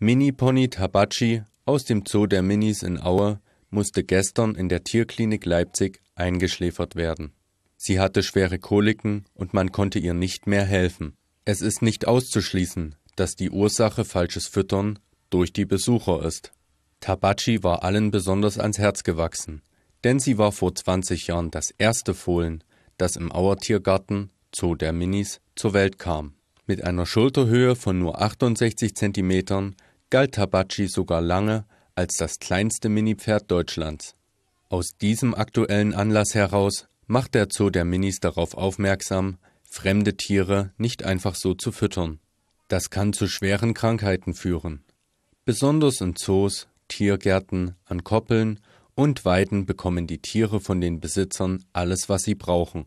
Mini-Pony Tabachi aus dem Zoo der Minis in Aue musste gestern in der Tierklinik Leipzig eingeschläfert werden. Sie hatte schwere Koliken und man konnte ihr nicht mehr helfen. Es ist nicht auszuschließen, dass die Ursache falsches Füttern durch die Besucher ist. Tabachi war allen besonders ans Herz gewachsen, denn sie war vor 20 Jahren das erste Fohlen, das im Auer Tiergarten, Zoo der Minis, zur Welt kam. Mit einer Schulterhöhe von nur 68 Zentimetern galt Tabachi sogar lange als das kleinste Minipferd Deutschlands. Aus diesem aktuellen Anlass heraus macht der Zoo der Minis darauf aufmerksam, fremde Tiere nicht einfach so zu füttern. Das kann zu schweren Krankheiten führen. Besonders in Zoos, Tiergärten, an Koppeln und Weiden bekommen die Tiere von den Besitzern alles, was sie brauchen.